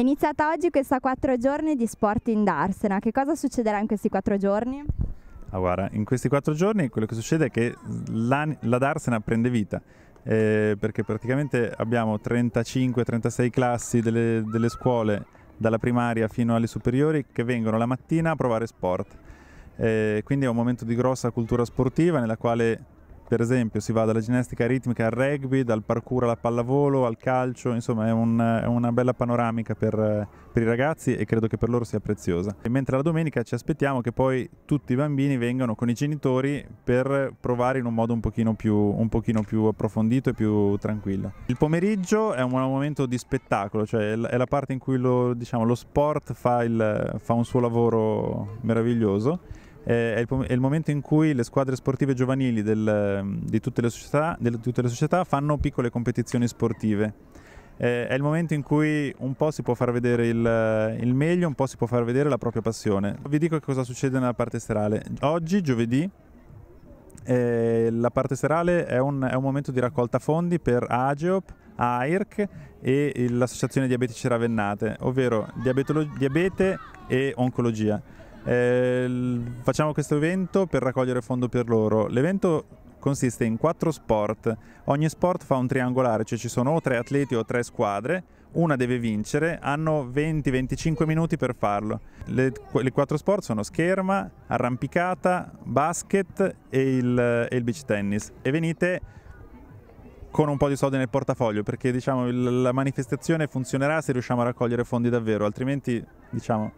È iniziata oggi questa quattro giorni di sport in Darsena. Che cosa succederà in questi quattro giorni? Ah, guarda, in questi quattro giorni quello che succede è che la, la Darsena prende vita. Eh, perché praticamente abbiamo 35-36 classi delle, delle scuole dalla primaria fino alle superiori che vengono la mattina a provare sport. Eh, quindi è un momento di grossa cultura sportiva nella quale per esempio si va dalla ginnastica ritmica al rugby, dal parkour alla pallavolo, al calcio, insomma è, un, è una bella panoramica per, per, i ragazzi e credo che per loro sia preziosa. E mentre la domenica ci aspettiamo che poi tutti i bambini vengano con i genitori per provare in un modo un pochino più, un pochino più approfondito e più tranquillo. Il pomeriggio è un momento di spettacolo, cioè è la parte in cui lo, diciamo, lo sport fa, il, fa un suo lavoro meraviglioso eh, è, il, è, il, momento in cui le squadre sportive giovanili del, di, tutte società, del, di, tutte le società, fanno piccole competizioni sportive. Eh, è il momento in cui un po' si può far vedere il, il meglio, un po' si può far vedere la propria passione. Vi dico che cosa succede nella parte serale. Oggi, giovedì, eh, la parte serale è un, è un, momento di raccolta fondi per AGEOP, AIRC e l'Associazione Diabetici Ravennate, ovvero diabete e oncologia. Eh, facciamo questo evento per raccogliere fondo per loro. L'evento consiste in quattro sport. Ogni sport fa un triangolare, cioè ci sono o tre atleti o tre squadre. Una deve vincere, hanno 20-25 minuti per farlo. Le, le, quattro sport sono scherma, arrampicata, basket e il, e il beach tennis. E venite con un po' di soldi nel portafoglio perché diciamo la manifestazione funzionerà se riusciamo a raccogliere fondi davvero, altrimenti diciamo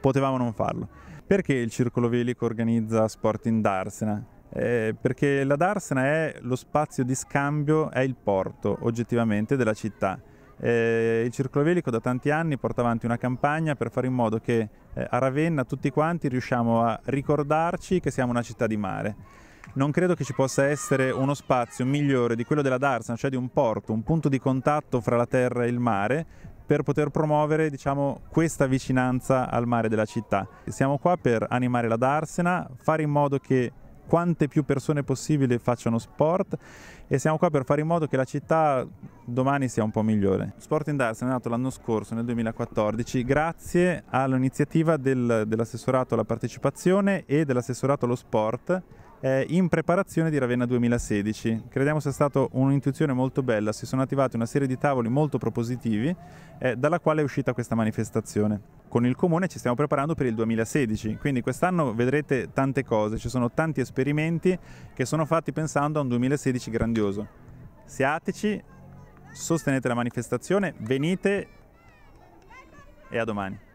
potevamo non farlo. Perché il Circolo Velico organizza sport in Darsena? Eh, perché la Darsena è lo spazio di scambio, è il porto oggettivamente della città. Eh, il Circolo Velico da tanti anni porta avanti una campagna per fare in modo che eh, a Ravenna tutti quanti riusciamo a ricordarci che siamo una città di mare. Non credo che ci possa essere uno spazio migliore di quello della Darsena, cioè di un porto, un punto di contatto fra la terra e il mare, per poter promuovere diciamo, questa vicinanza al mare della città. Siamo qua per animare la Darsena, fare in modo che quante più persone possibile facciano sport e siamo qua per fare in modo che la città domani sia un po' migliore. Sport in Darsena è nato l'anno scorso, nel 2014, grazie all'iniziativa del, dell'assessorato alla partecipazione e dell'assessorato allo sport eh, in preparazione di Ravenna 2016. Crediamo sia stata un'intuizione molto bella, si sono attivati una serie di tavoli molto propositivi eh, dalla quale è uscita questa manifestazione. Con il comune ci stiamo preparando per il 2016, quindi quest'anno vedrete tante cose, ci sono tanti esperimenti che sono fatti pensando a un 2016 grandioso. Siateci, sostenete la manifestazione, venite e a domani.